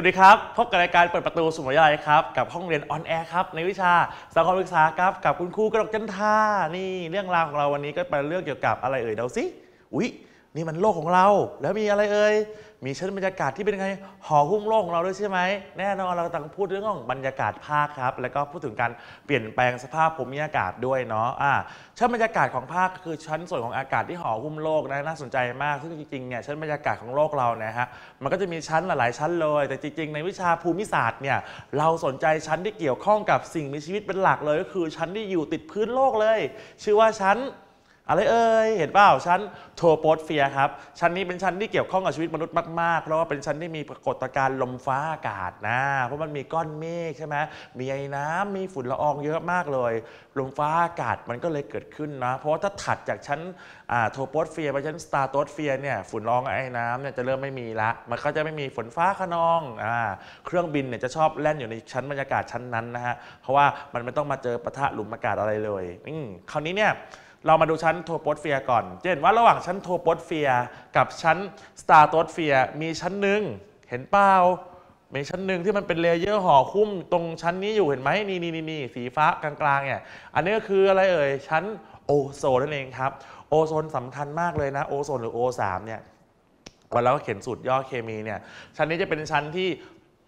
วัสดีครับ พบกับรายการเปิดประตูสุขทยาลัยครับ กับห้องเรียนออนแอร์ครับ ในวิชา สังคมศึกษาครับกับคุณครูกระดกจันทานี่เรื่องราวของเราวันนี้ก็เป็นเรื่องเกี่ยวกับอะไรเอ่ยเดาสิอุ๊ย นี่มันโลกของเรา แล้วมีอะไรเอ่ยมีชั้นบรรยากาศที่เป็นไงหอหุ้มโลกของเราด้วยใช่ไหมแน่นอนเราต้องพูดเรื่องของบรรยากาศภาคครับแล้วก็พูดถึงการเปลี่ยนแปลงสภาพภูมิอากาศด้วยเนาะชั้นบรรยากาศของภาคคือ ชั้นส่วนของอากาศที่หอหุ้มโลกนะน่าสนใจมากซึ่งจริงๆเนี่ยชั้นบรรยากาศของโลกเรานะฮะมันก็จะมีชั้นหลายชั้นเลย แต่จริงๆ ในวิชาภูมิศาสตร์เนี่ย เราสนใจชั้นที่เกี่ยวข้องกับสิ่งมีชีวิตเป็นหลักเลยก็คือ ชั้นที่อยู่ติดพื้นโลกเลย ชื่อว่าชั้นอะไรเอ่ยเห็นเปล่าชั้นโทโปสเฟียครับชั้นนี้เป็นชั้นที่เกี่ยวข้องกับชีวิตมนุษย์มากๆเพราะว่าเป็นชั้นที่มีปรากฏการณ์ลมฟ้าอากาศนะ เพราะมันมีก้อนเมฆใช่ไหมมีไอ้น้ำมีฝุ่นละอองเยอะมากเลยลมฟ้าอากาศมันก็เลยเกิดขึ้นนะ เพราะว่าถ้าถัดจากชั้นโทโปสเฟียไปชั้นสตาร์โตสเฟียเนี่ยฝุ่นละอองไอ้น้ำเนี่ยจะเริ่มไม่มีละ มันก็จะไม่มีฝนฟ้าขนองอ่าเครื่องบินเนี่ยจะชอบแล่นอยู่ในชั้นบรรยากาศชั้นนั้นนะฮะเพราะว่ามันไม่ต้องมาเจอปะทะหลุมอากาศอะไรเลยอืมคราวนี้เนี่ยเรามาดูชั้นโทโพสเฟียก่อนเช่นว่าระหว่างชั้นโทโพสเฟียกับชั้นสตาร์โตสเฟียมีชั้นหนึ่งเห็นเปล่ามีชั้นหนึ่งที่มันเป็นเลเยอร์ห่อคุ้ม ตรงชั้นนี้อยู่เห็นไหมนี่นี่นี่นี่สีฟ้ากลางๆ เนี่ย อันนี้ก็คืออะไรเอ่ย ชั้นโอโซนนั่นเองครับ โอโซนสำคัญมากเลยนะ โอโซนหรือ O3 เนี่ยวันเราเขียนสูตรย่อเคมีเนี่ย ชั้นนี้จะเป็นชั้นที่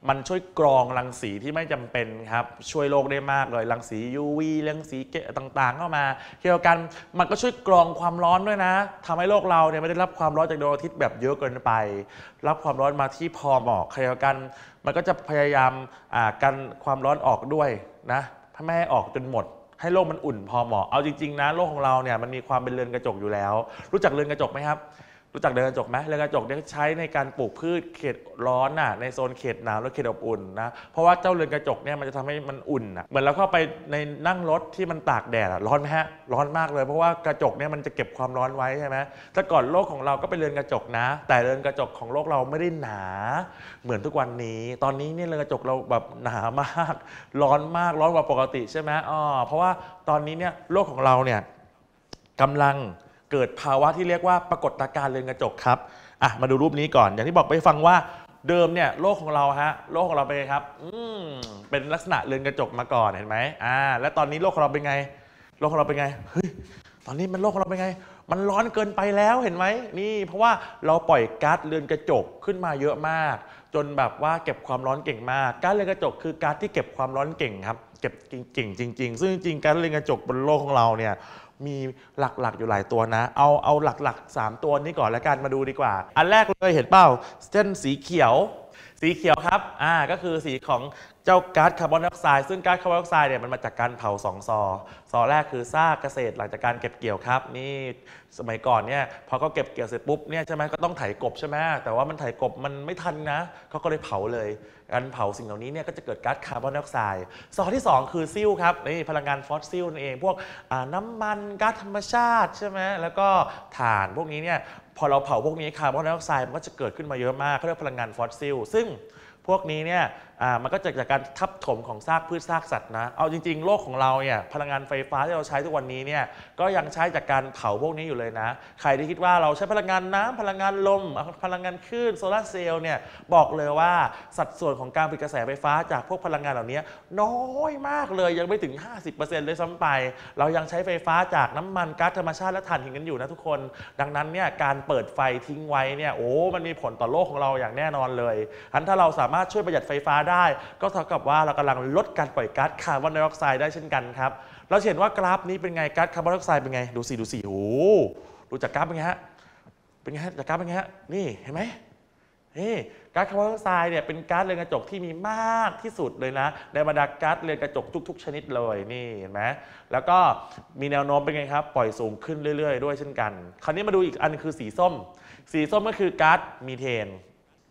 มันช่วยกรองรังสีที่ไม่จำเป็นครับ ช่วยโลกได้มากเลยรังสี UV รังสีเกต่างๆ เข้ามาเกี่ยวกัน มันก็ช่วยกรองความร้อนด้วยนะ ทำให้โลกเราเนี่ยไม่ได้รับความร้อนจากดวงอาทิตย์แบบเยอะเกินไป รับความร้อนมาที่พอเหมาะเกี่ยวกันมันก็จะพยายามกันความร้อนออกด้วยนะไม่ให้ออกจนหมด ให้โลกมันอุ่น พอเหมาะเอาจริงๆนะ โลกของเราเนี่ยมันมีความเป็นเรือนกระจกอยู่แล้ว รู้จักเรือนกระจกไหมครับรู้จักเดินกระจกไหมเดินกระจกเนี่ยใช้ในการปลูกพืชเขตร้อนน่ะในโซนเขตหนาวและเขตอบอุ่นนะ เพราะว่าเจ้าเรือนกระจกเนี่ยมันจะทำให้มันอุ่นอ่ะ เหมือนเราเข้าไปในนั่งรถที่มันตากแดดอ่ะ ร้อนไหมฮะร้อนมากเลย เพราะว่ากระจกเนี่ยมันจะเก็บความร้อนไว้ใช่ไหมแต่ก่อนโลกของเราก็เป็นเรือนกระจกนะ แต่เรือนกระจกของโลกเราไม่ได้หนา เหมือนทุกวันนี้ ตอนนี้เนี่ยเรือนกระจกเราแบบหนามาก ร้อนมากร้อนกว่าปกติใช่ไหมอ๋อเพราะว่าตอนนี้เนี่ยโลกของเราเนี่ยกำลังเกิดภาวะที่เรียกว่าปรากฏการณ์เรือนกระจกครับ อ่ะ มาดูรูปนี้ก่อน อย่างที่บอกไปฟังว่าเดิมเนี่ยโลกของเราฮะ โลกของเราเป็นไงครับ อืมเป็นลักษณะเรือนกระจกมาก่อนเห็นไหมอ่า และตอนนี้โลกของเราเป็นไง โลกของเราเป็นไง เฮ้ย ตอนนี้มันโลกของเราเป็นไง มันร้อนเกินไปแล้วเห็นไหม นี่ เพราะว่าเราปล่อยก๊าซเรือนกระจกขึ้นมาเยอะมาก จนแบบว่าเก็บความร้อนเก่งมาก ก๊าซเรือนกระจกคือก๊าซที่เก็บความร้อนเก่งครับ เก็บจริงจริงๆซึ่งจริงๆก๊าซเรือนกระจกบนโลกของเราเนี่ยมีหลักๆอยู่หลายตัวนะ เอาเอาหลักๆ3ตัวนี้ก่อนแล้วกันมาดูดีกว่า อันแรกเลยเห็นเปล่าเส้นสีเขียว สีเขียวครับ อ่าก็คือสีของเจ้าก๊าซคาร์บอนไดออกไซด์ซึ่งก๊าซคาร์บอนไดออกไซด์เนี่ยมันมาจากการเผาสองซอ ซอแรกคือซากเกษตรหลังจากการเก็บเกี่ยวครับนี่สมัยก่อนเนี่ยพอเขาเก็บเกี่ยวเสร็จปุ๊บเนี่ยใช่ไหมก็ต้องไถกบใช่ไหมแต่ว่ามันไถกบมันไม่ทันนะเขาก็เลยเผาเลย การเผาสิ่งเหล่านี้เนี่ยก็จะเกิดก๊าซคาร์บอนไดออกไซด์ซอที่2 คือซิลครับนี่พลังงานฟอสซิลนั่นเอง พวกน้ำมันก๊าซธรรมชาติใช่ไหมแล้วก็ถ่านพวกนี้เนี่ยพอเราเผาพวกนี้คาร์บอนไดออกไซด์มันก็จะเกิดขึ้นมาเยอะมากเขาเรียกพลังงานฟอสซิลซึ่งพวกนี้เนี่ยมันก็จะจากการทับถมของซากพืชซากสัตว์นะเอาจริงๆโลกของเราเนี่ยพลังงานไฟฟ้าที่เราใช้ทุกวันนี้เนี่ยก็ยังใช้จากการเผาพวกนี้อยู่เลยนะ ใครที่คิดว่าเราใช้พลังงานน้ำพลังงานลม พลังงานคลื่นโซลาเซลล์เนี่ยบอกเลยว่าสัดส่วนของการผลิตกระแสไฟฟ้าจากพวกพลังงานเหล่านี้น้อยมากเลยยังไม่ถึง 50%เลยซ้ำไป เรายังใช้ไฟฟ้าจากน้ำมันก๊าซธรรมชาติและถ่านหินกันอยู่นะทุกคน ดังนั้นเนี่ยการเปิดไฟทิ้งไว้เนี่ยโอ้มันมีผลต่อโลกของเราอย่างแน่นอนเลยอันถ้าเราสามามารถช่วยประหยัดไฟฟ้าได้ก็เท่ากับว่าเรากำลังลดการปล่อยก๊าซคาร์บอนไดออกไซด์ได้เช่นกันครับเราเห็นว่ากราฟ นี้เป็นไงก๊าซคาร์บอนไดออกไซด์เป็นไงดูสิดูสิโอ้ดูจากกราฟเป็นไงฮะเป็นไงฮะจากกราฟเป็นไงฮะนี่เห็นไหมนี่ก๊าซคาร์บอนไดออกไซด์เนี่ยเป็นก๊าซเรือนกระจกที่มีมากที่สุดเลยนะในบรรดาก๊าซเรือนกระจกทุก ๆ ชนิดเลยนี่เห็นไหมแล้วก็มีแนวโน้มเป็นไงครับปล่อยสูงขึ้นเรื่อย ๆ ด้วยเช่นกัน คราวนี้มาดูอีกอันคือสีส้ม สีส้มก็คือก๊าซมีเทน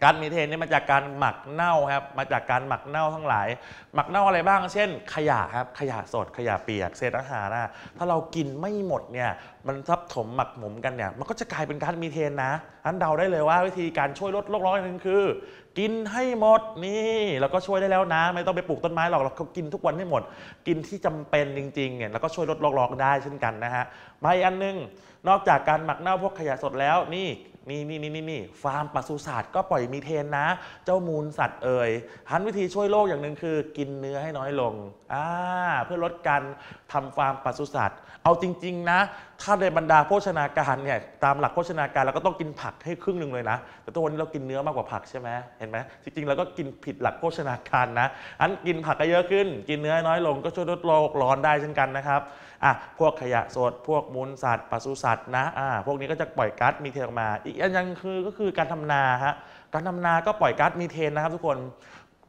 ก๊าซมีเทนนี่มาจากการหมักเน่าครับมาจากการหมักเน่าทั้งหลาย หมักเน่าอะไรบ้าง เช่น ขยะครับขยะสดขยะเปียกเศษอาหารนะถ้าเรากินไม่หมดเนี่ยมันทับถมหมักหมมกันเนี่ยมันก็จะกลายเป็นก๊าซมีเทนนะอันเดาได้เลยว่าวิธีการช่วยลดโลกร้อนนึงคือ กินให้หมดนี่แล้วก็ช่วยได้แล้วนะ ไม่ต้องไปปลูกต้นไม้หรอกเรากินทุกวันให้หมด กินที่จำเป็นจริงๆเนี่ยแล้วก็ช่วยลดโลกร้อนได้เช่นกันนะฮะมาอีกอันนึงนอกจากการหมักเน่าพวกขยะสดแล้วนี่นี่นี่นี่นี่ีฟาร์มปศุสัตว์ก็ปล่อยมีเทนนะ เจ้ามูลสัตว์เอ่ยหันวิธีช่วยโลกอย่างหนึ่งคือ กินเนื้อให้น้อยลงอ่าเพื่อลดการทำฟาร์มปศุสัตว์ เอาจริง ๆนะถ้าในบรรดาโภชนาการเนี่ยตามหลักโภชนาการเราก็ต้องกินผักให้ครึ่งหนึ่งเลยนะ แต่ตัวนี้เรากินเนื้อมากกว่าผักใช่ไหมเห็นไหมจริงๆเราก็กินผิดหลักโภชนาการนะอันกินผักก็เยอะขึ้นกินเนื้อน้อยลงก็ช่วยลดโลกร้อนได้เช่นกันนะครับอ่ะ พวกขยะสด พวกมูลสัตว์ปศุสัตว์นะ อ่า พวกนี้ก็จะปล่อยก๊าซมีเทนออกมา อีกอันยังคือก็คือการทำนาฮะ การทำนา ก็ปล่อยก๊าซมีเทนนะครับทุกคน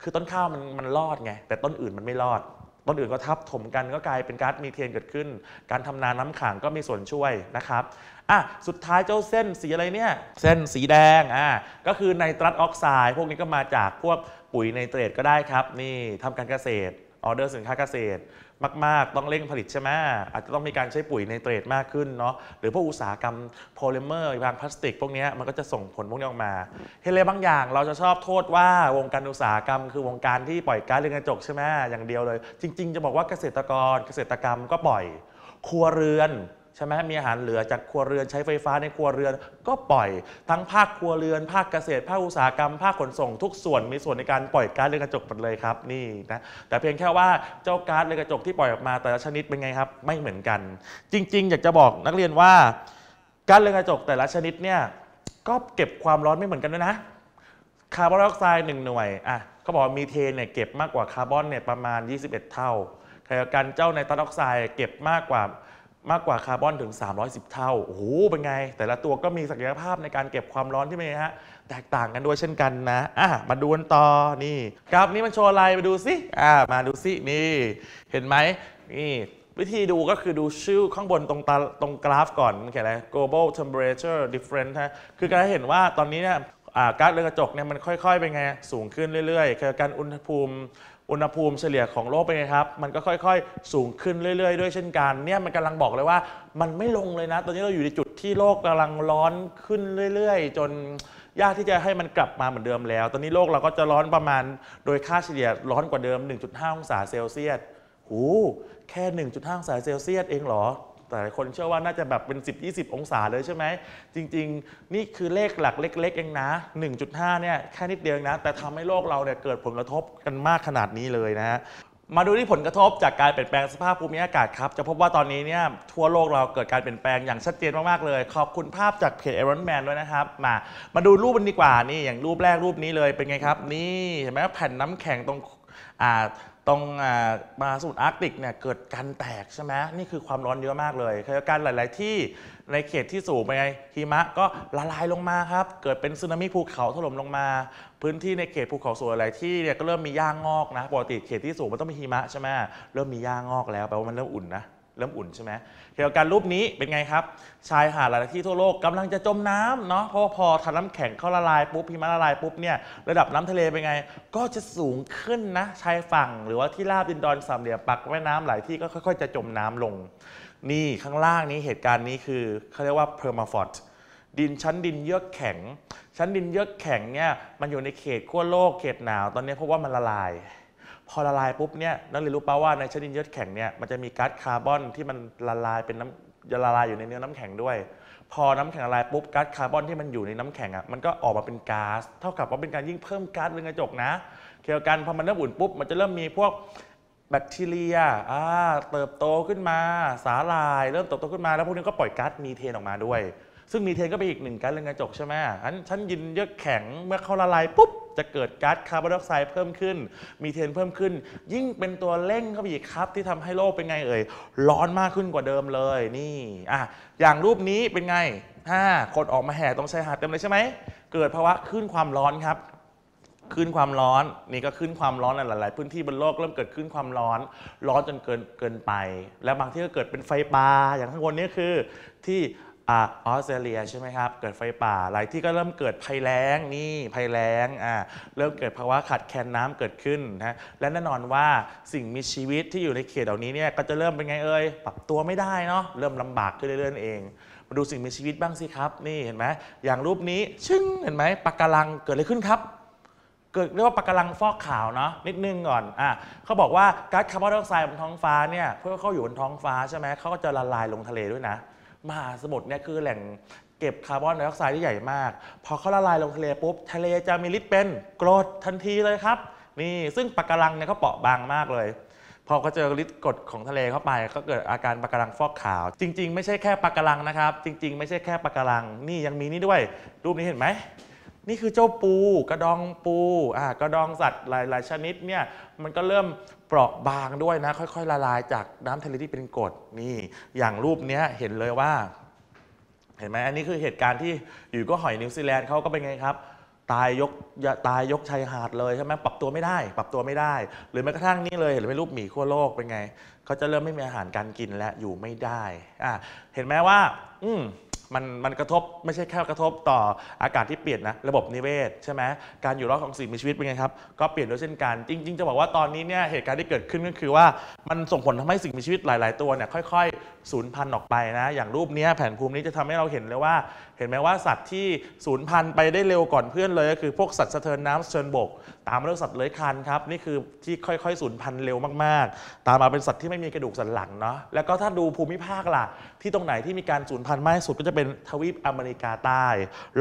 คือต้นข้าวมันมันรอดไง แต่ต้นอื่นมันไม่รอด ต้นอื่นก็ทับถมกัน ก็กลายเป็นก๊าซมีเทนเกิดขึ้น การทำนาน้ำขังก็มีส่วนช่วยนะครับ อ่ะ สุดท้ายเจ้าเส้นสีอะไรเนี่ย เส้นสีแดง อ่า ก็คือไนตรัสออกไซด์ พวกนี้ก็มาจากพวกปุ๋ยไนเตรตก็ได้ครับ นี่ทำการเกษตร ออเดอร์สินค้าเกษตรมากๆ ต้องเร่งผลิตใช่ไหม อาจจะต้องมีการใช้ปุ๋ยในเตรดมากขึ้นเนาะ หรือพวกอุตสาหกรรมโพลิเมอร์บางพลาสติก พวกนี้มันก็จะส่งผลพวกนี้ออกมาเฮเลบางอย่างเราจะชอบโทษว่าวงการอุตสาหกรรม คือวงการที่ปล่อยก๊าซเรือนกระจกใช่ไหมอย่างเดียวเลย จริง ๆ จะบอกว่าเกษตรกรเกษตรกรรมก็ปล่อยครัวเรือนใช่ไหมมีอาหารเหลือจากครัวเรือนใช้ไฟฟ้าในครัวเรือน ก็ปล่อยทั้งภาคครัวเรือนภาคเกษตรภาคอุตสาหกรรมภาคขนส่งทุกส่วนมีส่วนในการปล่อยก๊าซเรือนกระจกหมดเลยครับนี่นะแต่เพียงแค่ว่าเจ้าก๊าซเรือนกระจกที่ปล่อยออกมาแต่ละชนิดเป็นไงครับไม่เหมือนกัน จริงๆอยากจะบอกนักเรียนว่าก๊าซเรือนกระจกแต่ละชนิดเนี่ยก็เก็บความร้อนไม่เหมือนกันด้วยนะคาร์บอนไดออกไซด์หนึ่งหน่วยอ่ะเขาบอกมีเทนเนี่ยเก็บมากกว่าคาร์บอนเนี่ยประมาณ 21 เท่าขณะเดียวกันเจ้าไนตรอนออกไซด์เก็บมากกว่ามากกว่าคาร์บอนถึง 310 เท่า โอ้โห เป็นไง แต่ละตัวก็มีศักยภาพในการเก็บความร้อนที่มีฮะ แตกต่างกันด้วยเช่นกันนะอ่ะมาดูกันต่อนี่ กราฟนี้มันโชว์อะไร มาดูสิอ่ามาดูสิ นี่ เห็นไหม นี่ วิธีดูก็คือดูชื่อข้างบนตรงตาตรงกราฟก่อนมันเขียนอะไร global temperature difference ฮะ คือการเห็นว่าตอนนี้เนี่ยก๊าซเรือนกระจกเนี่ยมันค่อยๆ เป็นไง สูงขึ้นเรื่อยๆการอุณหภูมิอุณหภูมิเฉลี่ยของโลกเป็นไงครับ มันก็ค่อย ๆ สูงขึ้นเรื่อยๆ ด้วยเช่นกัน เนี่ยมันกำลังบอกเลยว่ามันไม่ลงเลยนะ ตอนนี้เราอยู่ในจุดที่โลกกำลังร้อนขึ้นเรื่อย ๆ จนยากที่จะให้มันกลับมาเหมือนเดิมแล้ว ตอนนี้โลกเราก็จะร้อนประมาณโดยค่าเฉลี่ยร้อนกว่าเดิม 1.5 องศาเซลเซียส หู แค่ 1.5 องศาเซลเซียส เองเหรอแต่หลายคนเชื่อว่าน่าจะแบบเป็น 10 20 องศาเลยใช่ไหม จริง ๆ นี่คือเลขหลักเล็กๆเองนะ 1.5เนี่ยแค่นิดเดียวนะ แต่ทำให้โลกเราเนี่ยเกิดผลกระทบกันมากขนาดนี้เลยนะฮะ มาดูที่ผลกระทบจากการเปลี่ยนแปลงสภาพภูมิอากาศครับ จะพบว่าตอนนี้เนี่ยทั่วโลกเราเกิดการเปลี่ยนแปลงอย่างชัดเจนมาก ๆ เลย ขอบคุณภาพจากเพจอรอนแมนด้วยนะครับ มา มาดูรูปมันดีกว่านี่ อย่างรูปแรกรูปนี้เลย เป็นไงครับ นี่เห็นไหมแผ่นน้ำแข็งตรงอ่าตรงมาสมุทรอาร์กติกเนี่ยเกิดการแตกใช่ไหมนี่คือความร้อนเยอะมากเลยเหตุการหลาย ๆ ที่ในเขตที่สูงไปไงหิมะก็ละลายลงมาครับเกิดเป็นสึนามิภูเขาถล่มลงมา พื้นที่ในเขตภูเขาสูงหลายที่เนี่ยก็เริ่มมีหญ้างงอกนะปกติเขตที่สูงมันต้องมีหิมะใช่ไหมเริ่มมีหญ้างงอกแล้วแปลว่ามันเริ่มอุ่นนะเริ่มอุ่นใช่ไหมเกี่ยวกับรูปนี้เป็นไงครับ ชายหาดหลายที่ทั่วโลกกำลังจะจมน้ำเนาะ เพราะว่าพอทาน้ำแข็งเข้าละลายปุ๊บพิมะละลายปุ๊บเนี่ยระดับน้ำทะเลเป็นไง ก็จะสูงขึ้นนะชายฝั่งหรือว่าที่ราบดินดอนสามเหลี่ยมปักแม่น้ำหลายที่ก็ค่อยๆจะจมน้ำลง นี่ข้างล่างนี้เหตุการณ์นี้คือเขาเรียกว่า permafrost ดินชั้นดินเยือกแข็ง ชั้นดินเยือกแข็งเนี่ยมันอยู่ในเขตขั้วโลกเขตหนาว ตอนนี้เพราะว่ามันละลายพอละลายปุ๊บเนี่ยนักเรียนรู้ป่าว่าในชนิดเยือกแข็งเนี่ยมันจะมีก๊าซคาร์บอนที่มันละลายเป็นน้ำจะละลายอยู่ในเนื้อน้ำแข็งด้วย พอน้ำแข็งละลายปุ๊บก๊าซคาร์บอนที่มันอยู่ในน้ำแข็งอ่ะมันก็ออกมาเป็นก๊าซเท่ากับว่าเป็นการยิ่งเพิ่มก๊าซเรือนกระจกนะเกี่ยวกันพอมันเริ่มอุ่นปุ๊บมันจะเริ่มมีพวกแบคทีเรียอ่าเติบโตขึ้นมาสาหร่ายเริ่มเติบโตขึ้นมาแล้วพวกนี้ก็ปล่อยก๊าซมีเทนออกมาด้วย ซึ่งมีเทนก็เป็นอีกหนึ่งก๊าซเรือนกระจกใช่ไหมอันชั้นยินเยือกแข็งเมื่อเขาละลายปุ๊บจะเกิดก๊าซคาร์บอนไดออกไซด์เพิ่มขึ้น มีเทนเพิ่มขึ้น ยิ่งเป็นตัวเร่งเข้าไปอีกครับ ที่ทำให้โลก เป็นไงเอ่ย ร้อนมากขึ้นกว่าเดิมเลย นี่อ่ะอย่างรูปนี้เป็นไงถ้าคนออกมาแห่ตรงชายหาดเต็มเลยใช่ไหม เกิดภาวะขึ้นความร้อนครับ ขึ้นความร้อน นี่ก็ขึ้นความร้อนหลาย ๆ พื้นที่บนโลกเริ่มเกิดขึ้นความร้อน ร้อนจนเกินเกินไป และบางที่ก็เกิดเป็นไฟป่า อย่างข้างบนนี้คือที่ออสเตรเลียใช่ไหมครับ เกิดไฟป่าหลายที่ก็เริ่มเกิดภัยแล้งนี่ภัยแล้งอ่าเริ่มเกิดภาวะขาดแคลนน้ำเกิดขึ้นนะ และแน่นอนว่าสิ่งมีชีวิตที่อยู่ในเขตเหล่านี้เนี่ยก็จะเริ่มเป็นไงเอ่ยปรับตัวไม่ได้เนาะเริ่มลำบากขึ้นเรื่อยๆเอง มาดูสิ่งมีชีวิตบ้างสิครับ นี่เห็นไหมอย่างรูปนี้ชึ้งเห็นไหมปะการังเกิดอะไรขึ้นครับ เกิดเรียกว่าปะการังฟอกขาวเนาะนิดนึงก่อนอ่ะเขาบอกว่าก๊าซคาร์บอนไดออกไซด์บนท้องฟ้าเนี่ยเพื่อเขาอยู่บนท้องฟ้าใช่ไหมเขาก็จะละลายลงทะเลด้วยนะมหาสมุทรเนี่ยคือแหล่งเก็บคาร์บอนไดออกไซด์ที่ใหญ่มาก พอเขาละลายลงทะเลปุ๊บ ทะเลจะมีฤทธิ์เป็นกรดทันทีเลยครับนี่ซึ่งปะการังเนี่ยเขาเปราะบางมากเลย พอเขาเจอฤทธิ์กรดของทะเลเข้าไป ก็เกิดอาการปะการังฟอกขาว จริงๆไม่ใช่แค่ปะการังนะครับ จริงๆไม่ใช่แค่ปะการังนี่ยังมีนี่ด้วย รูปนี้เห็นไหมนี่คือเจ้าปูกระดองปู อ่ากระดองสัตว์หลาย ๆ ชนิด เนี่ย มันก็เริ่มเปราะบางด้วยนะค่อยๆละลายจากน้ำทะเลที่เป็นกรดนี่ อย่างรูปนี้เห็นเลยว่า เห็นไหมอันนี้คือเหตุการณ์ที่อยู่ก็หอยนิวซีแลนด์เขาก็เป็นไงครับ ตายยกตายยกชายหาดเลยใช่ไหมปรับตัวไม่ได้ ปรับตัวไม่ได้ หรือแม้กระทั่งนี่เลยเห็นไหมรูปหมีขั้วโลกเป็นไงเขาจะเริ่มไม่มีอาหารการกินและอยู่ไม่ได้ อ่าเห็นไหมว่า อืมมันมันกระทบไม่ใช่แค่กระทบต่ออากาศที่เปลี่ยนนะระบบนิเวศใช่ไหมการอยู่รอดของสิ่งมีชีวิตเป็นไงครับก็เปลี่ยนด้วยเช่นกันจริงๆ จะบอกว่าตอนนี้เนี่ยเหตุการณ์ที่เกิดขึ้นก็คือว่ามันส่งผลทำให้สิ่งมีชีวิตหลายๆตัวเนี่ยค่อยๆสูญพันธุ์ออกไปนะอย่างรูปนี้แผ่นภูมินี้จะทำให้เราเห็นเลยว่า เห็นไหมว่าสัตว์ที่สูญพันธุ์ไปได้เร็วก่อนเพื่อนเลยก็คือพวกสัตว์สะเทินน้ำเชิญบก ตามมาด้วยสัตว์เลื้อยคลานครับนี่คือที่ค่อยๆสูญพันธุ์เร็วมากๆตามมาเป็นสัตว์ที่ไม่มีกระดูกสันหลังเนาะแล้วก็ถ้าดูภูมิภาคล่ะที่ตรงไหนที่มีการสูญพันธุ์มากที่สุดก็จะเป็นทวีปอเมริกาใต้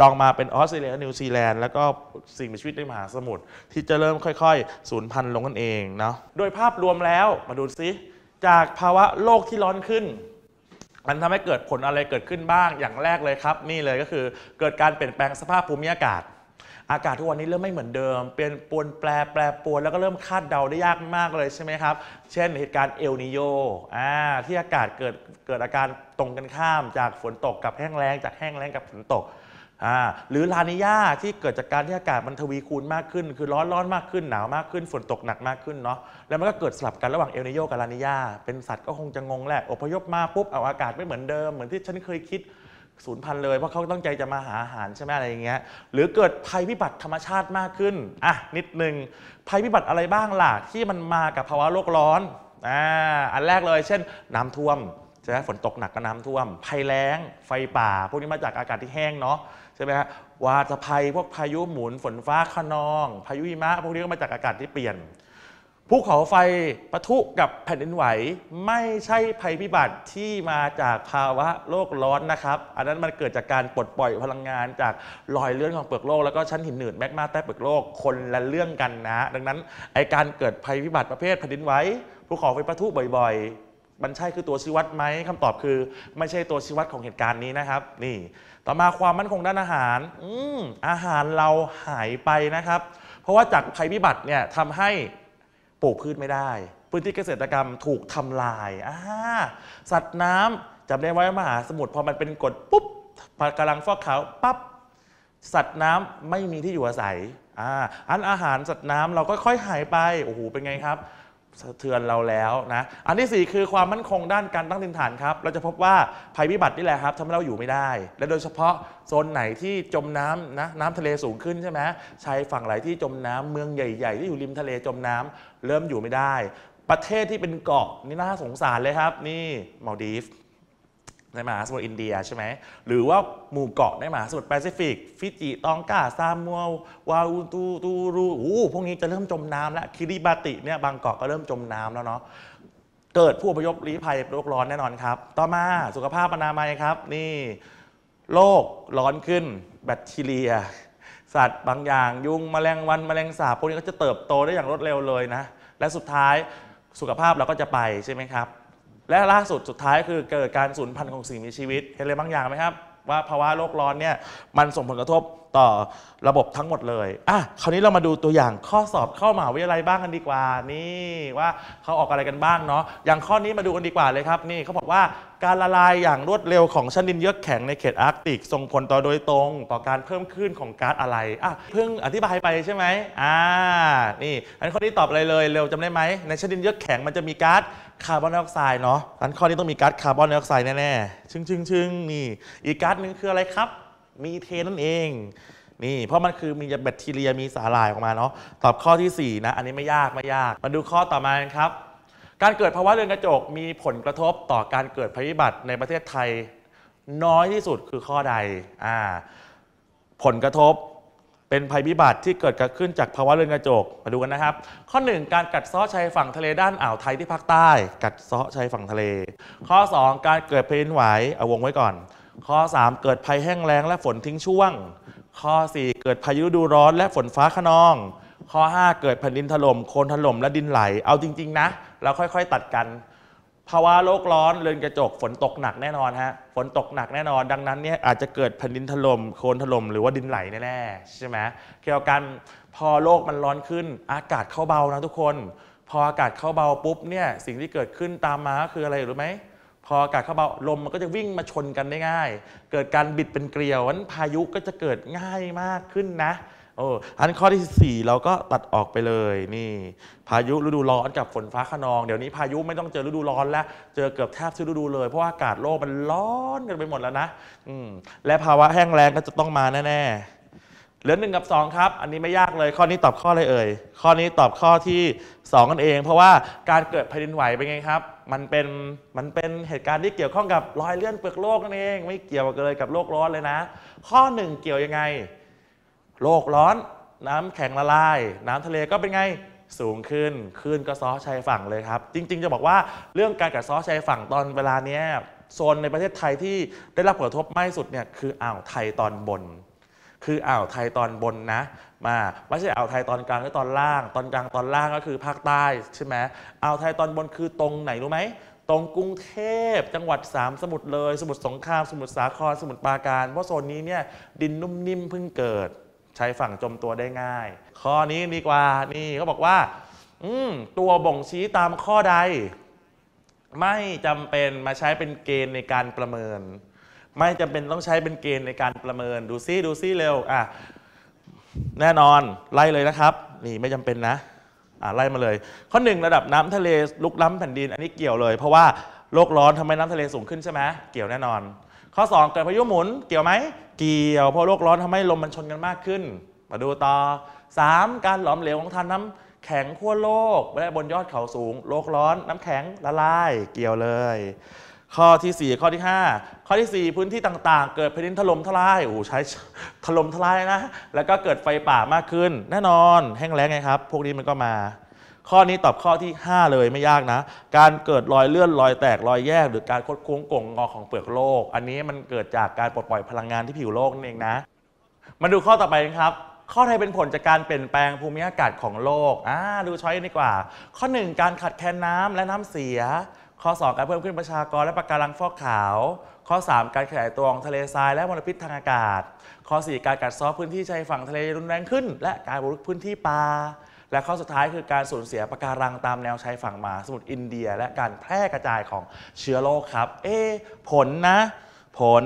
ลองมาเป็นออสเตรเลียนิวซีแลนด์แล้วก็สิ่งมีชีวิตในมหาสมุทรที่จะเริ่มค่อยๆสูญพันธุ์ลงกันเองเนาะโดยภาพรวมแล้วมาดูซิจากภาวะโลกที่ร้อนขึ้น มันทำให้เกิดผลอะไรเกิดขึ้นบ้างอย่างแรกเลยครับ นี่เลยก็คือเกิดการเปลี่ยนแปลงสภาพภูมิอากาศอากาศทุกวันนี้เริ่มไม่เหมือนเดิมเปลี่ยนปวนแปรแปรปวนแล้วก็เริ่มคาดเดาได้ยากมากเลยใช่ไหมครับเช่นเหตุการณ์เอลนิโยอ่าที่อากาศเกิดเกิดอาการตรงกันข้ามจากฝนตกกับแห้งแล้งจากแห้งแล้งกับฝนตกอ่าหรือลานิยาที่เกิดจากการที่อากาศมันทวีคูณมากขึ้น คือร้อนร้อนมากขึ้นหนาวมากขึ้นฝนตกหนักมากขึ้นเนาะแล้วมันก็เกิดสลับกันระหว่างเอลนิโยกับลานิยาเป็นสัตว์ก็คงจะงงแหละอพยพมาปุ๊บเอาอากาศไม่เหมือนเดิม เหมือนที่ฉันเคยคิดศูนย์พันเลยเพราะเขาต้องใจจะมาหาอาหารใช่ไหมอะไรอย่างเงี้ยหรือเกิดภัยพิบัติธรรมชาติมากขึ้นอ่ะนิดนึงภัยพิบัติอะไรบ้างล่ะที่มันมากับภาวะโลกร้อนอ่าอันแรกเลยเช่นน้ำท่วมใช่ไหมฝนตกหนักก็น้ำท่วม ภัยแล้ง ไฟป่า พวกนี้มาจากอากาศที่แห้งเนาะใช่ไหมฮะวาตภัยพวกพายุหมุนฝนฟ้าขนอง พายุหิมะพวกนี้ก็มาจากอากาศที่เปลี่ยนภูเขาไฟปะทุกับแผ่นดินไหว ไม่ใช่ภัยพิบัติที่มาจากภาวะโลกร้อนนะครับ อันนั้นมันเกิดจากการปลดปล่อยพลังงานจากรอยเลื่อนของเปลือกโลกแล้วก็ชั้นหินหนืดแมกมาใต้เปลือกโลกคนละเรื่องกันนะดังนั้นไอการเกิดภัยพิบัติประเภทแผ่นดินไหวภูเขาไฟปะทุบ่อยๆมันใช่คือตัวชี้วัดไหมคำตอบคือ ไม่ใช่ตัวชี้วัดของเหตุการณ์นี้นะครับนี่ ต่อมาความมั่นคงด้านอาหารอืมอาหารเราหายไปนะครับ เพราะว่าจากภัยพิบัติเนี่ยทำให้ปลูกพืชไม่ได้ พื้นที่เกษตรกรรมถูกทำลายอาสัตว์น้ำจำได้ไว้มหาสมุทรพอมันเป็นกดปุ๊บกำลังฟอกขาว ปั๊บ สัตว์น้ำไม่มีที่อยู่อาศัยอ่าอันอาหารสัตว์น้ำเราก็ค่อยหายไปโอ้โหเป็นไงครับสะเทือนเราแล้วนะ อันที่ 4 คือความมั่นคงด้านการตั้งถิ่นฐานครับ เราจะพบว่าภัยพิบัตินี่แหละครับทำให้เราอยู่ไม่ได้ และโดยเฉพาะ โซนไหนที่จมน้ำนะน้ำทะเลสูงขึ้นใช่ไหมชายฝั่งไหนที่จมน้ำเมืองใหญ่ๆ ที่อยู่ริมทะเลจมน้ำ เริ่มอยู่ไม่ได้ ประเทศที่เป็นเกาะนี่น่าสงสารเลยครับ นี่มาดีฟในมหาสมุทรอินเดียใช่ไหมหรือว่าหมู่เกาะในมหาสมุทรแปซิฟิก ฟิจิตองกาซามัววาอูตูตูรูโอ้พวกนี้จะเริ่มจมน้ำแล้วคิริบาติเนี่ยบางเกาะก็เริ่มจมน้ำแล้วเนาะเกิดผู้อพยพลี้ภัยโรคร้อนแน่นอนครับ ต่อมาสุขภาพอนามัยครับ นี่โรคร้อนขึ้นแบคทีเรีย สัตว์บางอย่างยุงมแมลงวันมแมลงสาบพวกนี้ก็จะเติบโตได้อย่างรวดเร็วเลยนะ และสุดท้ายสุขภาพเราก็จะไปใช่ไหมครับและล่าสุดสุดท้ายคือเกิดการสูญพันธุ์ของสิ่งมีชีวิตเห็นอะไรบางอย่างไหมครับ ว่าภาวะโลกร้อนเนี่ยมันส่งผลกระทบต่อระบบทั้งหมดเลยอ่ะคราวนี้เรามาดูตัวอย่างข้อสอบเข้ามหาวิทยาลัยบ้างกันดีกว่านี่ ว่าเขาออกอะไรกันบ้างเนาะอย่างข้อนี้มาดูกันดีกว่าเลยครับนี่เขาบอกว่าการละลายอย่างรวดเร็วของชนินเยือกแข็งในเขตอาร์กติก ส่งผลต่อโดยตรงต่อการเพิ่มขึ้นของก๊าซอะไรอ่ะเพิ่งอธิบายไปใช่ไหมอ่า นี่ อันข้อนี้ตอบอะไรเลยเร็วจำได้ไหมในชนินเยือกแข็งมันจะมีก๊าซคาร์บอนไดออกไซด์เนาะอันข้อนี้ต้องมีก๊าซคาร์บอนไดออกไซด์แน่ๆชึ้งชึ้งชึ้งนี่ อีกก๊าซหนึ่งคืออะไรครับ มีเทนนั่นเอง นี่เพราะมันคือมีแบคทีเรียมีสาหร่ายออกมาเนาะ ตอบข้อที่4นะอันนี้ไม่ยากไม่ยากมาดูข้อต่อมาครับการเกิดภาวะเรือนกระจกมีผลกระทบต่อการเกิดภัยพิบัติในประเทศไทย น้อยที่สุดคือข้อใดอ่าผลกระทบเป็นภัยพิบัติที่เกิดขึ้นจากภาวะเรือนกระจกมาดูกันนะครับ ข้อ 1 การกัดเซาะชายฝั่งทะเลด้านอ่าวไทยที่ภาคใต้กัดเซาะชายฝั่งทะเล ข้อ 2 การเกิดแผ่นดินไหวเอาวงไว้ก่อน ข้อ 3 เกิดภัยแห้งแล้งและฝนทิ้งช่วง ข้อ4เกิดพายุดูร้อนและฝนฟ้าขนอง ข้อ 5 เกิดแผ่นดินถล่มโคลนถล่มและดินไหลเอาจริงๆนะแล้วค่อยๆ ตัดกัน ภาวะโลกร้อนเรือนกระจกฝนตกหนักแน่นอนฮะฝนตกหนักแน่นอน ดังนั้นเนี่ยอาจจะเกิดแผ่นดินถล่มโคลนถล่มหรือว่าดินไหลแน่ๆ ใช่ไหมเกี่ยวกัน พอโลกมันร้อนขึ้นอากาศเข้าเบานะทุกคน พออากาศเข้าเบาปุ๊บ เนี่ยสิ่งที่เกิดขึ้นตามมาก็คืออะไรรู้ไหมพออากาศเข้าเบาลมมันก็จะวิ่งมาชนกันได้ง่าย เกิดการบิดเป็นเกลียวนั้นพายุก็จะเกิดง่ายมากขึ้นนะอ้อันข้อที่4เราก็ตัดออกไปเลย นี่ พายุฤดูร้อนกับฝนฟ้าขนอง เดี๋ยวนี้พายุไม่ต้องเจอฤดูร้อนแล้ว เจอเกือบแทบทุกฤดูเลย เพราะอากาศโลกมันร้อนกันไปหมดแล้วนะอืมและภาวะแห้งแล้งก็จะต้องมาแน่ๆ เหลือหนึ่งกับ 2 ครับ อันนี้ไม่ยากเลย ข้อนี้ตอบข้ออะไรเอ่ยข้อนี้ตอบข้อที่2กันเอง เพราะว่าการเกิดแผ่นดินไหวเป็นไงครับมันเป็นมันเป็นเหตุการณ์ที่เกี่ยวข้องกับรอยเลื่อนเปลือกโลกนั่นเอง ไม่เกี่ยวเลยกับโลกร้อนเลยนะ ข้อ1เกี่ยวยังไงโลกร้อนน้ำแข็งละลาย น้ำทะเลก็เป็นไง สูงขึ้นขึ้นก็ซ้อชายฝั่งเลยครับ จริง ๆ จะบอกว่าเรื่องการกัดซ้อชายฝั่งตอนเวลาเนี้ยโซนในประเทศไทยที่ได้รับผลกระทบมากที่สุดเนี่ยคืออ่าวไทยตอนบน คืออ่าวไทยตอนบนนะ มาไม่ใช่อ่าวไทยตอนกลางหรือตอนล่าง ตอนกลางตอนล่างก็คือภาคใต้ ใช่ไหมอ่าวไทยตอนบนคือตรงไหนรู้ไหมตรงกรุงเทพจังหวัด3สมุทรเลยสมุทรสงคราม สมุทรสาครสมุทรปราการเพราะโซนนี้เนี่ยดินนุ่มนิ่มเพิ่งเกิดช้ฝั่งจมตัวได้ง่าย ข้อนี้ดีกว่า นี่เขาบอกว่า อืตัวบ่งชี้ตามข้อใด ไม่จำเป็นมาใช้เป็นเกณฑ์ในการประเมิน ไม่จำเป็นต้องใช้เป็นเกณฑ์ในการประเมิน ดูซิ ดูซิ เร็วอ่ะแน่นอน ไล่เลยนะครับ นี่ไม่จำเป็นนะ อ่ะไล่มาเลย ข้อหนึ่งระดับน้ำทะเลลุกล้ำแผ่นดินอันนี้เกี่ยวเลย เพราะว่าโลกร้อนทำให้น้ำทะเลสูงขึ้นใช่ไหมเกี่ยวแน่นอนข้อ 2 เกิดพายุหมุน เกี่ยวไหมเกี่ยวเพราะโลกร้อนทำให้ลมมันชนกันมากขึ้น มาดูต่อ 3. การหลอมเหลวของทานน้าแข็งขั้วโลกแว้บนยอดเขาสูงโลกร้อนน้ำแข็งละลายเกี่ยวเลย ข้อที่ 4 ข้อที่ 5 ข้อที่ 4 พื้นที่ต่างๆเกิดแผ่นดินถล่มทลายโอ้ใช้ถล่มทลายนะ แล้วก็เกิดไฟป่ามากขึ้นแน่นอนแห้งแล้งไงครับ พวกนี้มันก็มาข้อนี้ตอบข้อที่ 5 เลยไม่ยากนะ การเกิดรอยเลื่อนรอยแตกรอยแยก หรือการโคดโค้งกงงอของเปลือกโลก อันนี้มันเกิดจากการปลดปล่อยพลังงานที่ผิวโลกนั่นเองนะมาดูข้อต่อไปครับ ข้อใดเป็นผลจากการเปลี่ยนแปลงภูมิอากาศของโลกอ่าดูช้อยดีกว่า ข้อ 1 การขาดแคลนน้ำและน้ำเสีย ข้อ2การเพิ่มขึ้นประชากรและปะการังฟอกขาว ข้อ 3 การขยายตัวของทะเลทรายและมลพิษทางอากาศ ข้อ 4 การกัดเซาะพื้นที่ชายฝั่งทะเลรุนแรงขึ้น และการบุกรุกพื้นที่ป่าและข้อสุดท้ายคือการสูญเสียปะการังตามแนวชายฝั่งมา สมุทรอินเดียและการแพร่กระจายของเชื้อโรคครับ เอ ผลนะ ผล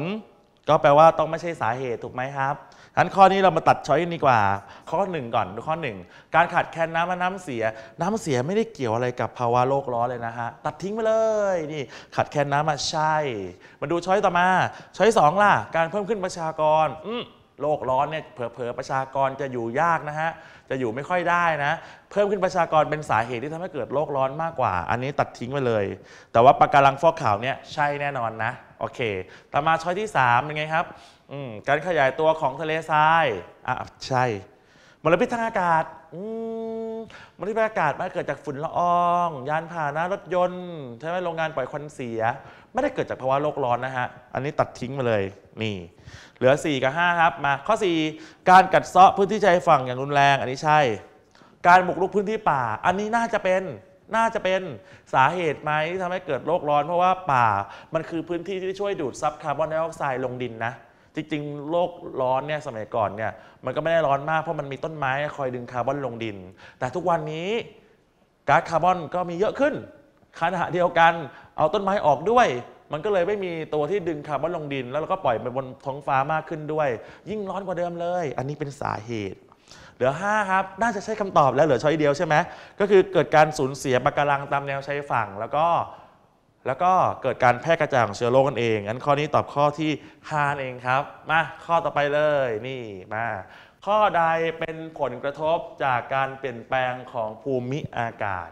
ก็แปลว่าต้องไม่ใช่สาเหตุถูกไหมครับอันข้อนี้เรามาตัดช้อยนดีกว่า ข้อ 1 ก่อนดูข้อ 1 การขาดแคลนน้ำและน้ำเสีย น้ำเสียไม่ได้เกี่ยวอะไรกับภาวะโลกร้อนเลยนะฮะ ตัดทิ้งไปเลย นี่ขาดแคลนน้ำอ่ะใช่ มาดูช้อยต่อมา ช้อย2ล่ะ การเพิ่มขึ้นประชากร อืโลกร้อนเนี่ยเผลอๆ ประชากรจะอยู่ยากนะฮะจะอยู่ไม่ค่อยได้นะ เพิ่มขึ้นประชากรเป็นสาเหตุที่ทำให้เกิดโลกร้อนมากกว่า อันนี้ตัดทิ้งไปเลย แต่ว่าปะการังฟอกขาวเนี่ยใช่แน่นอนนะโอเค ต่อมาช้อยที่3เป็นไงครับการขยายตัวของทะเลทรายอ่ะใช่ มลพิษทางอากาศมลพิษทางอากาศมันเกิดจากฝุ่นละออง ยานพาหนะ รถยนต์ใช่ไหมโรงงานปล่อยควันเสีย ไม่ได้เกิดจากภาวะโลกร้อนนะฮะอันนี้ตัดทิ้งไปเลยนี่เหลือ4กับ5ครับมาข้อ4 การกัดเซาะพื้นที่ชายฝั่งอย่างรุนแรง อันนี้ใช่ การบุกรุกพื้นที่ป่า อันนี้น่าจะเป็นน่าจะเป็นสาเหตุไหมที่ทำให้เกิดโลกร้อนเพราะว่าป่ามันคือพื้นที่ที่ช่วยดูดซับคาร์บอนไดออกไซด์ลงดินนะ จริงๆ โลกร้อนเนี่ยสมัยก่อนเนี่ยมันก็ไม่ได้ร้อนมากเพราะมันมีต้นไม้คอยดึงคาร์บอนลงดิน แต่ทุกวันนี้ก๊าซคาร์บอนก็มีเยอะขึ้นขณะเดียวกันเอาต้นไม้ออกด้วยมันก็เลยไม่มีตัวที่ดึงคาร์บอนลงดินแล้วเราก็ปล่อยไปบนท้องฟ้ามากขึ้นด้วย ยิ่งร้อนกว่าเดิมเลย อันนี้เป็นสาเหตุเหลือ 5 ครับ น่าจะใช่คำตอบแล้วเหลือช้อยเดียวใช่ไหมก็คือเกิดการสูญเสียปะการังตามแนวชายฝั่งแล้วก็ แล้วก็เกิดการแพร่กระจายของเชื้อโรคกันเองงั้นข้อนี้ตอบข้อที่5เองครับ มาข้อต่อไปเลย นี่มาข้อใดเป็นผลกระทบจากการเปลี่ยนแปลงของภูมิอากาศ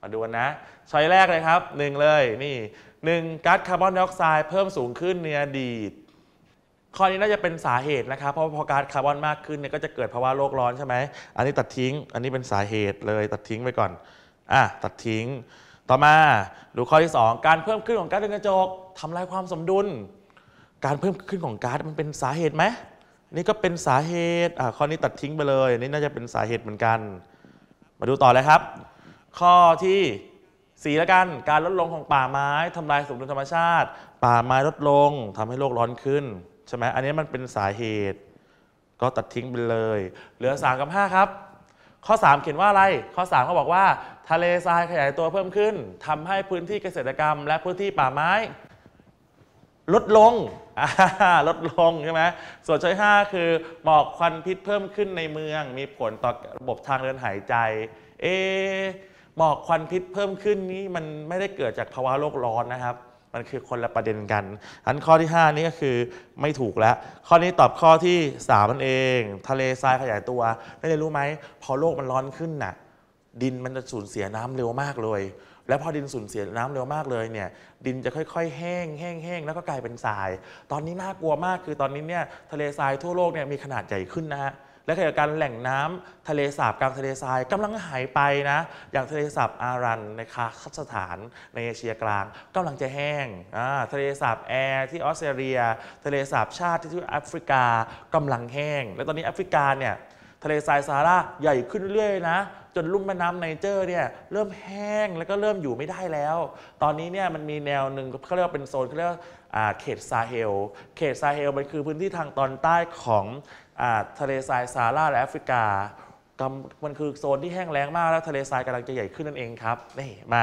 มาดูนะช้อยแรกเลยครับหนึ่งเลยนี่หนึ่งก๊าซคาร์บอนไดออกไซด์เพิ่มสูงขึ้นในอดีตข้อนี้น่าจะเป็นสาเหตุนะครับเพราะพอก๊าซคาร์บอนมากขึ้นเนี่ยก็จะเกิดภาวะโลกร้อนใช่ไหมอันนี้ตัดทิ้ง อันนี้เป็นสาเหตุเลยตัดทิ้งไปก่อนอ่ะตัดทิ้ง ต่อมาดูข้อที่2การเพิ่มขึ้นของก๊าซเรือนกระจกทำลายความสมดุล การเพิ่มขึ้นของก๊าซมันเป็นสาเหตุไหมนี่ก็เป็นสาเหตุอ่ะข้อนี้ตัดทิ้งไปเลยนี่น่าจะเป็นสาเหตุเหมือนกัน มาดูต่อเลยครับ ข้อที่สีละกัน การลดลงของป่าไม้ทำลายสมดุลธรรมชาติ ป่าไม้ลดลงทำให้โลกร้อนขึ้น ใช่ไหมอันนี้มันเป็นสาเหตุ ก็ตัดทิ้งไปเลย เหลือ3กับ 5 ครับ ข้อ 3 เขียนว่าอะไร ข้อ3ามเขาบอกว่า ทะเลทราย ขยายตัวเพิ่มขึ้น ทำให้พื้นที่เกษตรกรรมและพื้นที่ป่าไม้ ลดลง ลดลง ใช่ไหมส่วนช้อย5คือหมอกควันพิษเพิ่มขึ้นในเมืองมีผลต่อระบบทางเดินหายใจเอหมอกควันพิษเพิ่มขึ้นนี้ มันไม่ได้เกิดจากภาวะโลกร้อนนะครับ มันคือคนละประเด็นกัน อันข้อที่ 5 นี้ก็คือไม่ถูกแล้ว ข้อนี้ตอบข้อที่ 3 มันเอง ทะเลทรายขยายตัวไม่ได้รู้ไหมพอโลกมันร้อนขึ้นน่ะ ดินมันจะสูญเสียน้ำเร็วมากเลย แล้วพอดินสูญเสียน้ำเร็วมากเลยเนี่ย ดินจะค่อย ๆ แห้งแห้งแห้งแล้วก็กลายเป็นทราย ตอนนี้น่ากลัวมากคือตอนนี้เนี่ยทะเลทรายทั่วโลกเนี่ยมีขนาดใหญ่ขึ้นนะฮะและขณะเดียวกันแหล่งน้ำทะเลสาบกลางทะเลทรายกำลังหายไปนะอย่างทะเลสาบอารันในคาคัสถานในเอเชียกลางกำลังจะแห้งทะเลสาบแอร์ที่ออสเตรเลียทะเลสาบชาติที่แอฟริกากำลังแห้ง และตอนนี้แอฟริกาเนี่ยทะเลทรายซาฮาราใหญ่ขึ้นเรื่อยๆนะจนลุ่มแม่น้ำไนเจอร์เนี่ยเริ่มแห้งแล้วก็เริ่มอยู่ไม่ได้แล้ว ตอนนี้เนี่ยมันมีแนวหนึ่งเขาเรียกว่าเป็นโซนเขาเรียกว่าเขตซาเฮลเขตซาเฮลมันคือพื้นที่ทางตอนใต้ของทะเลทรายซาฮาราและแอฟริกา มันคือโซนที่แห้งแล้งมาก และทะเลทรายกำลังจะใหญ่ขึ้นนั่นเองครับ นี่มา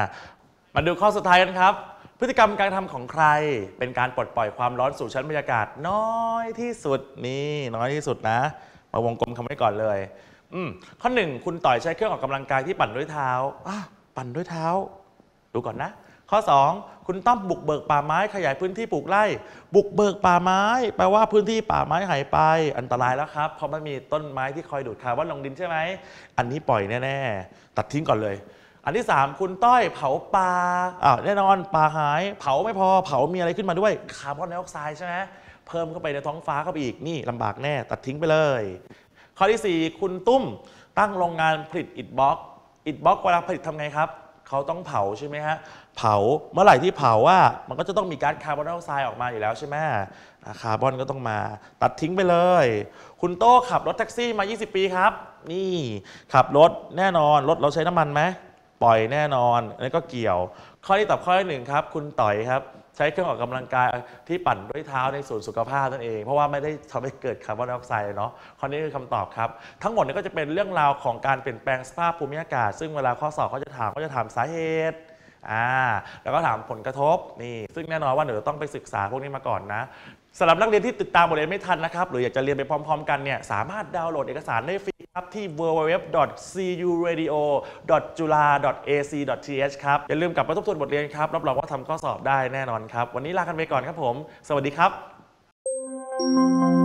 มาดูข้อสุดท้ายกันครับ พฤติกรรมการทำของใครเป็นการปลดปล่อยความร้อนสู่ชั้นบรรยากาศน้อยที่สุด นี่ น้อยที่สุดนะ มาวงกลมคำไว้ก่อนเลย อืมข้อหนึ่งคุณต่อยใช้เครื่องออกกำลังกายที่ปั่นด้วยเท้าปั่นด้วยเท้า ดูก่อนนะ ข้อ 2คุณต้อมบุกเบิกป่าไม้ ขยายพื้นที่ปลูกไร่บุกเบิกป่าไม้ แปลว่าพื้นที่ป่าไม้หายไป อันตรายแล้วครับ เพราะมันมีต้นไม้ที่คอยดูดคาร์บอนลงดินใช่ไหม อันนี้ปล่อยแน่ ๆ ตัดทิ้งก่อนเลย อันที่ 3 คุณต้อยเผาปลาอ่าแน่นอนปลาหาย เผาไม่พอเผามีอะไรขึ้นมาด้วยคาร์บอนไดออกไซด์ใช่ไหมเพิ่มเข้าไปในท้องฟ้าเข้าไปอีกนี่ลำบากแน่ตัดทิ้งไปเลย ข้อที่4คุณตุ้มตั้งโรงงานผลิตอิฐบล็อกอิฐบล็อกเวลาผลิตทำไงครับเขาต้องเผาใช่ไหมฮะ เผา เมื่อไหร่ที่เผาว่ามันก็จะต้องมีก๊าซคาร์บอนไดออกไซด์ออกมาอยู่แล้วใช่ไหมคาร์บอนก็ต้องมา ตัดทิ้งไปเลย คุณโต้ขับรถแท็กซี่มา 20 ปีครับ นี่ขับรถแน่นอนรถเราใช้น้ำมันไหม ปล่อยแน่นอนอันนี้ก็เกี่ยว ข้อที่ตอบข้อที่หนึ่งครับ คุณต่อยครับใช้เครื่องออกกำลังกาย ที่ปั่นด้วยเท้าในส่วนสุขภาพนั่นเอง เพราะว่าไม่ได้ทำให้เกิดคาร์บอนไดออกไซด์เนาะ ข้อนี้คือคำตอบครับ ทั้งหมดนี้ก็จะเป็นเรื่องราวของการเปลี่ยนแปลงสภาพภูมิอากาศ ซึ่งเวลาข้อสอบเขาจะถามก็จะถามสาเหตุอ่าแล้วก็ถามผลกระทบนี่ซึ่งแน่นอนว่าเดี๋ยวต้องไปศึกษาพวกนี้มาก่อนนะสำหรับนักเรียนที่ติดตามบทเรียนไม่ทันนะครับหรืออยากจะเรียนไปพร้อมๆกันเนี่ยสามารถดาวน์โหลด เอกสารได้ฟรีครับที่ www.curadio.jula.ac.th ครับอย่าลืมกลับมาทบทวนบทเรียนครับรับรองว่าทำข้อสอบได้แน่นอนครับ วันนี้ลากันไปก่อนครับผม สวัสดีครับ